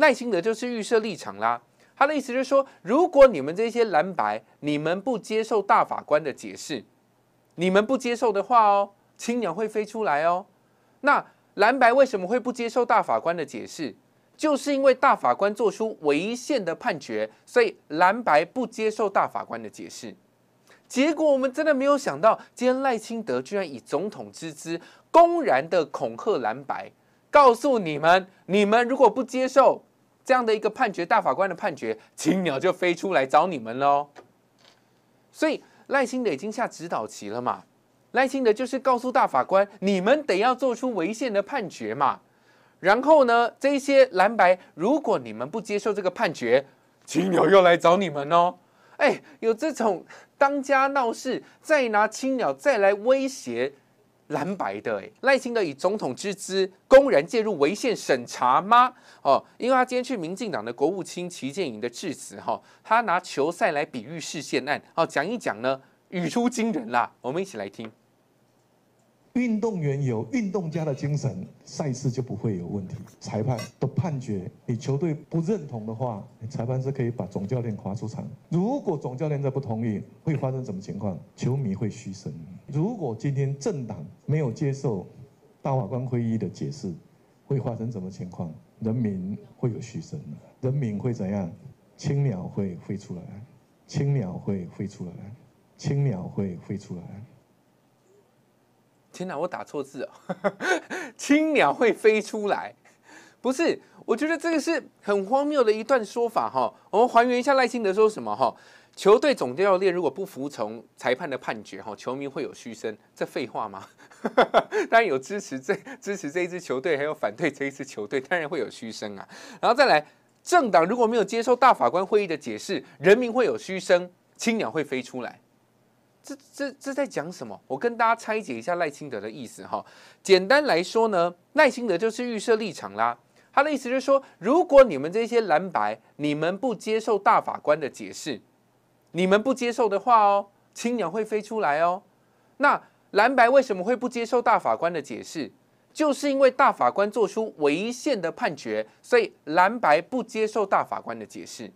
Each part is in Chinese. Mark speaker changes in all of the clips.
Speaker 1: 赖清德就是预设立场啦，他的意思就是说，如果你们这些蓝白，你们不接受大法官的解释，你们不接受的话哦，青鸟会飞出来哦。那蓝白为什么会不接受大法官的解释？就是因为大法官做出违宪的判决，所以蓝白不接受大法官的解释。结果我们真的没有想到，今天赖清德居然以总统之资，公然的恐吓蓝白，告诉你们，你们如果不接受。这样的一个判决，大法官的判决，青鸟就飞出来找你们喽。所以赖清德已经下指导棋了嘛，赖清德就是告诉大法官，你们得要做出违宪的判决嘛。然后呢，这些蓝白，如果你们不接受这个判决，青鸟又来找你们哦。哎，有这种当家闹事，再拿青鸟再来威胁。蓝白的哎，耐心的以总统之资公然介入违宪审查吗？哦，因为他今天去民进党的国务卿旗舰营的致辞哈，他拿球赛来比喻事件案，哦，讲一讲呢，语出惊人啦，我们一起来听。运动员有运动家的精神，赛事就不会有问题。裁判的判决，你球队不认同的话，裁判是可以把总教练罚出场。如果总教练再不同意，会发生什么情况？球迷会嘘声。如果今天政党没有接受大法官会议的解释，会发生什么情况？人民会有嘘声人民会怎样？青鸟会飞出来，青鸟会飞出来，青鸟会飞出来。天哪，我打错字哦！青鸟会飞出来，不是？我觉得这个是很荒谬的一段说法哈。我们还原一下赖清德说什么哈：球队总教练如果不服从裁判的判决，哈，球迷会有嘘声。这废话吗？当然有支持这支持这一支球队，还有反对这一支球队，当然会有嘘声啊。然后再来，政党如果没有接受大法官会议的解释，人民会有嘘声，青鸟会飞出来。这这这在讲什么？我跟大家拆解一下赖清德的意思哈。简单来说呢，赖清德就是预设立场啦。他的意思就是说，如果你们这些蓝白，你们不接受大法官的解释，你们不接受的话哦，青鸟会飞出来哦。那蓝白为什么会不接受大法官的解释？就是因为大法官做出违宪的判决，所以蓝白不接受大法官的解释。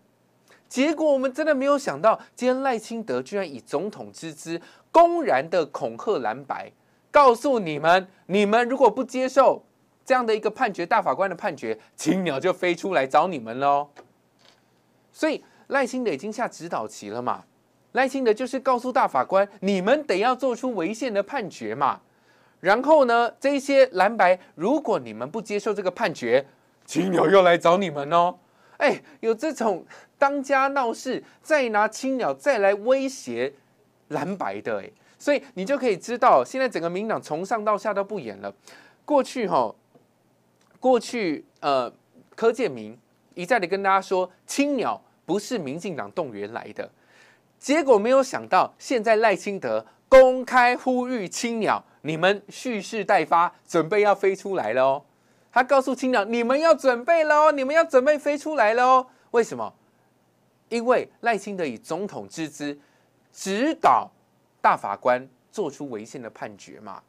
Speaker 1: 结果我们真的没有想到，今天赖清德居然以总统之资，公然的恐吓蓝白，告诉你们：你们如果不接受这样的一个判决，大法官的判决，青鸟就飞出来找你们喽。所以赖清德已经下指导棋了嘛，赖清德就是告诉大法官：你们得要做出违宪的判决嘛。然后呢，这些蓝白，如果你们不接受这个判决，青鸟又来找你们哦。哎，有这种。当家闹事，再拿青鸟再来威胁蓝白的，哎，所以你就可以知道，现在整个民党从上到下都不演了。过去哈，过去呃，柯建明一再的跟大家说，青鸟不是民进党动员来的，结果没有想到，现在赖清德公开呼吁青鸟，你们蓄势待发，准备要飞出来了哦。他告诉青鸟，你们要准备喽，你们要准备飞出来喽，为什么？因为赖清德以总统之资指导大法官做出违宪的判决嘛，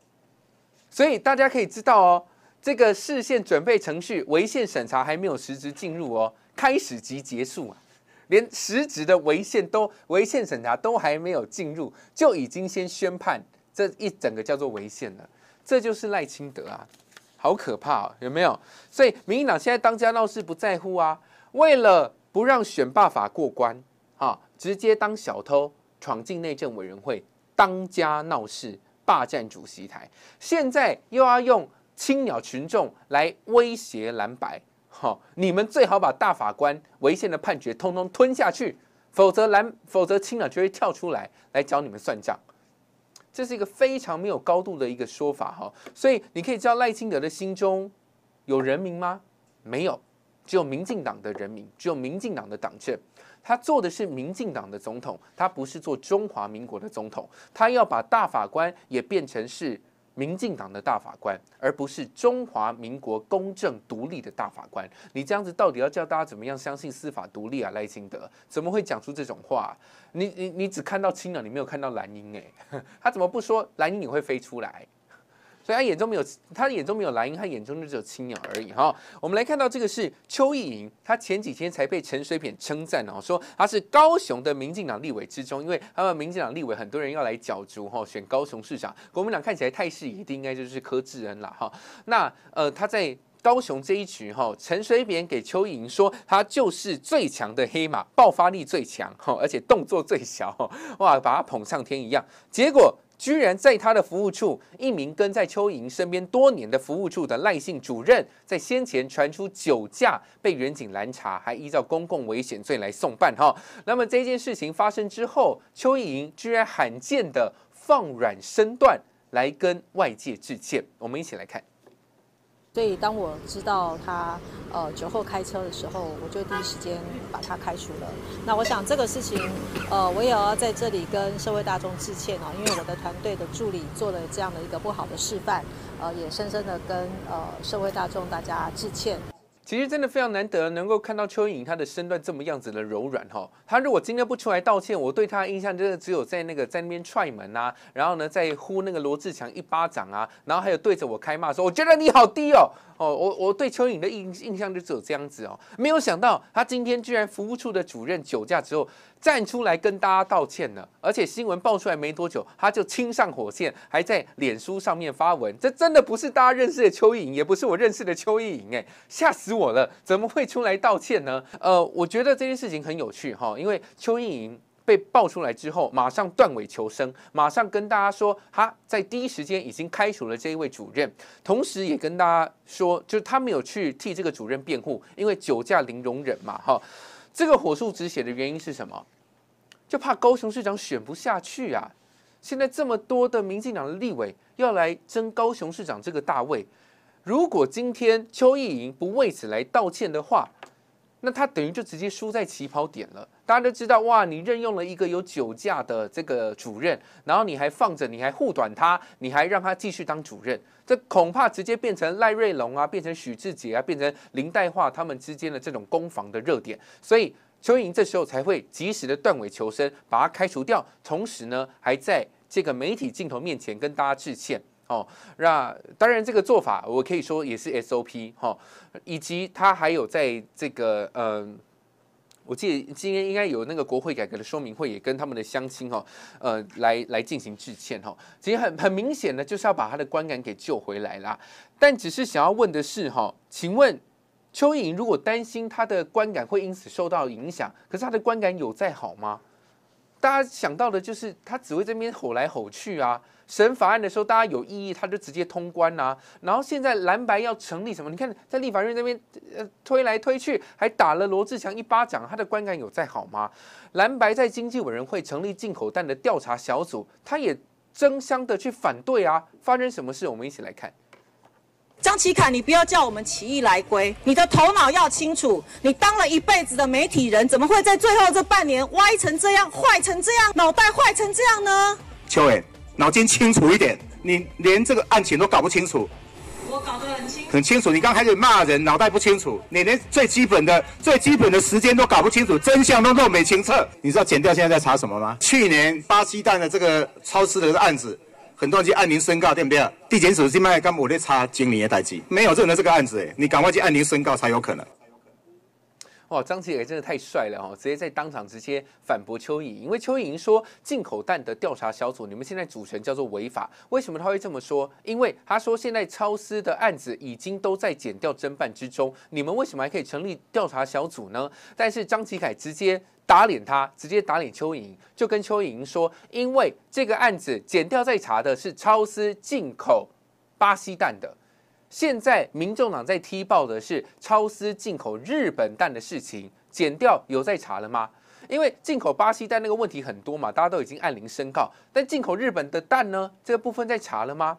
Speaker 1: 所以大家可以知道哦，这个事先准备程序违宪审查还没有实质进入哦，开始即结束啊，连实质的违宪都违宪审查都还没有进入，就已经先宣判，这一整个叫做违宪了，这就是赖清德啊，好可怕，有没有？所以民进党现在当家闹事不在乎啊，为了。不让选罢法过关，哈，直接当小偷闯进内政委员会当家闹事，霸占主席台。现在又要用青鸟群众来威胁蓝白，哈，你们最好把大法官违宪的判决通通吞下去，否则蓝，否则青鸟就会跳出来来找你们算账。这是一个非常没有高度的一个说法，哈。所以你可以知道赖清德的心中有人民吗？没有。只有民进党的人民，只有民进党的党政，他做的是民进党的总统，他不是做中华民国的总统。他要把大法官也变成是民进党的大法官，而不是中华民国公正独立的大法官。你这样子到底要叫大家怎么样相信司法独立啊？赖清德怎么会讲出这种话？你你你只看到青鸟，你没有看到蓝鹰哎？他怎么不说蓝鹰你会飞出来？所以他眼中没有，他眼中没有蓝营，他眼中就只有青鸟而已哈。我们来看到这个是邱意莹，她前几天才被陈水扁称赞哦，说她是高雄的民进党立委之中，因为他们民进党立委很多人要来角逐哈，选高雄市长，国民党看起来态势一定，应该就是柯志恩了哈。那呃，他在高雄这一局哈，陈水扁给邱意莹说他就是最强的黑马，爆发力最强哈，而且动作最小，哇，把他捧上天一样，结果。居然在他的服务处，一名跟在邱莹身边多年的服务处的赖姓主任，在先前传出酒驾被远警拦查，还依照公共危险罪来送办哈。那么这件事情发生之后，邱莹居然罕见的放软身段来跟外界致歉，我们一起来看。所以，当我知道他呃酒后开车的时候，我就第一时间把他开除了。那我想这个事情，呃，我也要在这里跟社会大众致歉哦，因为我的团队的助理做了这样的一个不好的示范，呃，也深深的跟呃社会大众大家致歉。其实真的非常难得，能够看到邱莹莹她的身段这么样子的柔软哈。她如果今天不出来道歉，我对她的印象真的只有在那个在那边踹门啊，然后呢在呼那个罗志祥一巴掌啊，然后还有对着我开骂说我觉得你好低哦。哦，我我对邱意莹的印印象就只有这样子哦，没有想到他今天居然服务处的主任酒驾之后站出来跟大家道歉了，而且新闻爆出来没多久，他就亲上火线，还在脸书上面发文，这真的不是大家认识的邱意莹，也不是我认识的邱意莹，哎，吓死我了，怎么会出来道歉呢？呃，我觉得这件事情很有趣哈，因为邱意莹。被爆出来之后，马上断尾求生，马上跟大家说他在第一时间已经开除了这一位主任，同时也跟大家说，就是他没有去替这个主任辩护，因为酒驾零容忍嘛，哈。这个火速止血的原因是什么？就怕高雄市长选不下去啊！现在这么多的民进党的立委要来争高雄市长这个大位，如果今天邱意莹不为此来道歉的话。那他等于就直接输在起跑点了。大家都知道，哇，你任用了一个有酒驾的这个主任，然后你还放着，你还护短他，你还让他继续当主任，这恐怕直接变成赖瑞龙啊，变成许志杰啊，变成林黛化他们之间的这种攻防的热点。所以邱莹这时候才会及时的断尾求生，把他开除掉，同时呢，还在这个媒体镜头面前跟大家致歉。哦，那当然，这个做法我可以说也是 SOP 哈，以及他还有在这个嗯，我记得今天应该有那个国会改革的说明会，也跟他们的乡亲哈，呃，来来进行致歉哈。其实很很明显的就是要把他的观感给救回来啦，但只是想要问的是哈，请问邱莹，如果担心他的观感会因此受到影响，可是他的观感有再好吗？大家想到的就是他只会这边吼来吼去啊，审法案的时候大家有异议，他就直接通关呐。然后现在蓝白要成立什么？你看在立法院那边，呃，推来推去，还打了罗志祥一巴掌，他的观感有在好吗？蓝白在经济委员会成立进口蛋的调查小组，他也争相的去反对啊。发生什么事？我们一起来看。张琪凯，你不要叫我们奇义来归，你的头脑要清楚。你当了一辈子的媒体人，怎么会在最后这半年歪成这样、坏成这样、脑袋坏成这样呢？秋伟，脑筋清楚一点，你连这个案情都搞不清楚。我搞得很清，很清楚。你刚开始骂人，脑袋不清楚，你连最基本的、最基本的时间都搞不清楚，真相都弄没清测。你知道剪掉现在在查什么吗？去年巴西蛋的这个超市的案子。很多人去按您申告，对不对？地检署去卖，他们在查今年的代际，没有这样这个案子。你赶快去按您申告才有可能。哇，张琪凯真的太帅了哈！直接在当场直接反驳邱莹，因为邱莹说进口蛋的调查小组，你们现在组成叫做违法，为什么他会这么说？因为他说现在超私的案子已经都在减掉侦办之中，你们为什么还可以成立调查小组呢？但是张琪凯直接打脸他，直接打脸邱莹，就跟邱莹说，因为这个案子减掉在查的是超私进口巴西蛋的。现在民众党在踢爆的是超私进口日本蛋的事情，减掉有在查了吗？因为进口巴西蛋那个问题很多嘛，大家都已经按铃申告。但进口日本的蛋呢，这个部分在查了吗？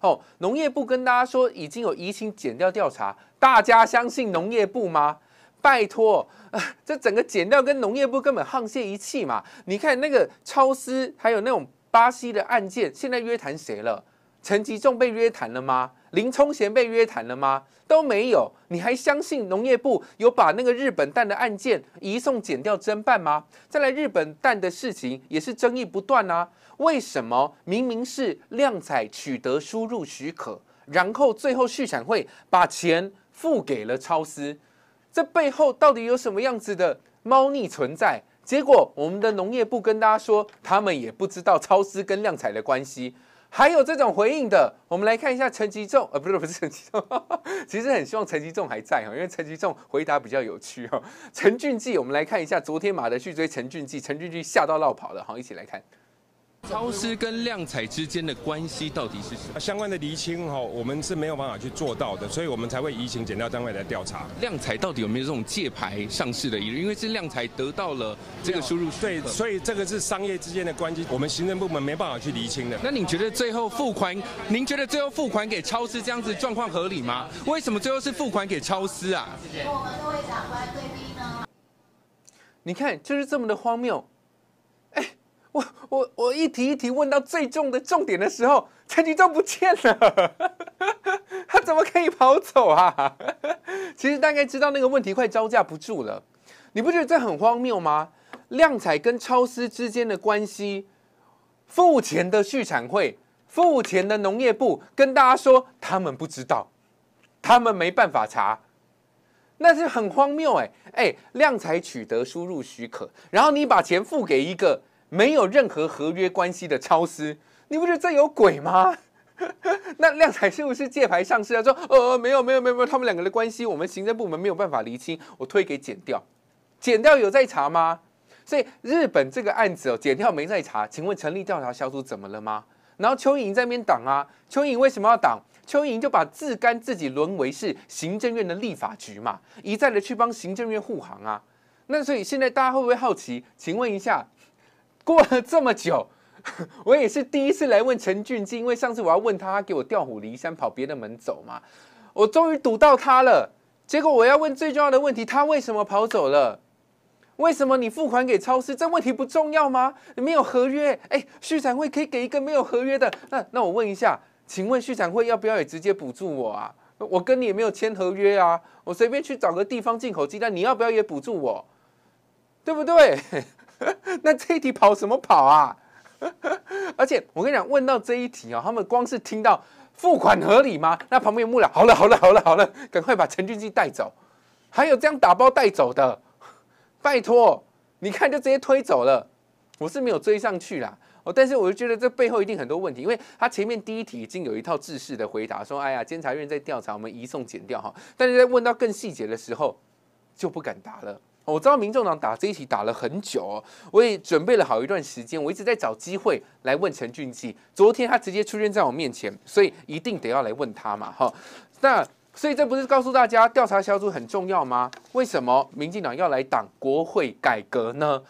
Speaker 1: 哦，农业部跟大家说已经有疑心，减掉调查，大家相信农业部吗？拜托，这整个减掉跟农业部根本沆瀣一气嘛！你看那个超私还有那种巴西的案件，现在约谈谁了？陈吉仲被约谈了吗？林冲贤被约谈了吗？都没有。你还相信农业部有把那个日本蛋的案件移送减掉侦办吗？再来，日本蛋的事情也是争议不断啊。为什么明明是亮彩取得输入许可，然后最后续产会把钱付给了超司？这背后到底有什么样子的猫腻存在？结果我们的农业部跟大家说，他们也不知道超司跟亮彩的关系。还有这种回应的，我们来看一下陈吉仲，呃，不是不是陈吉仲，其实很希望陈吉仲还在哈，因为陈吉仲回答比较有趣哦。陈俊记，我们来看一下昨天马德去追陈俊记，陈俊记吓到绕跑了，好，一起来看。超市跟量彩之间的关系到底是什么？相关的厘清哈，我们是没有办法去做到的，所以我们才会移情检调单位来调查。量彩到底有没有这种借牌上市的疑虑？因为是量彩得到了这个输入，对，所以这个是商业之间的关系，我们行政部门没办法去厘清的。那你觉得最后付款？您觉得最后付款给超市这样子状况合理吗？为什么最后是付款给超市啊？我们都会讲来对宾呢。你看，就是这么的荒谬。我我我一提一提问到最重的重点的时候，陈菊都不见了，他怎么可以跑走啊？其实大概知道那个问题快招架不住了，你不觉得这很荒谬吗？亮彩跟超市之间的关系，付钱的畜产会，付钱的农业部跟大家说他们不知道，他们没办法查，那是很荒谬哎哎，亮彩取得输入许可，然后你把钱付给一个。没有任何合约关系的超市，你不觉得这有鬼吗？那亮彩是不是借牌上市啊？说呃没有没有没有没有，他们两个的关系，我们行政部门没有办法厘清，我推给剪掉，剪掉有在查吗？所以日本这个案子哦，剪掉没在查，请问成立调查小组怎么了吗？然后蚯莹在那边挡啊，邱莹为什么要挡？邱莹就把自甘自己沦为是行政院的立法局嘛，一再的去帮行政院护航啊。那所以现在大家会不会好奇？请问一下。过了这么久，我也是第一次来问陈俊，基，因为上次我要问他，给我调虎离山，跑别的门走嘛。我终于堵到他了，结果我要问最重要的问题，他为什么跑走了？为什么你付款给超市？这问题不重要吗？没有合约，哎，续展会可以给一个没有合约的？那那我问一下，请问续展会要不要也直接补助我啊？我跟你也没有签合约啊，我随便去找个地方进口鸡蛋，你要不要也补助我？对不对？那这一题跑什么跑啊？而且我跟你讲，问到这一题啊，他们光是听到付款合理吗？那旁边幕僚，好了好了好了好了，赶快把陈俊基带走。还有这样打包带走的，拜托，你看就直接推走了。我是没有追上去啦。哦，但是我就觉得这背后一定很多问题，因为他前面第一题已经有一套制式的回答，说，哎呀，监察院在调查，我们移送剪掉哈。但是在问到更细节的时候，就不敢答了。我知道民众党打这一题打了很久，我也准备了好一段时间，我一直在找机会来问陈俊记。昨天他直接出现在我面前，所以一定得要来问他嘛，哈。那所以这不是告诉大家调查小组很重要吗？为什么民进党要来挡国会改革呢？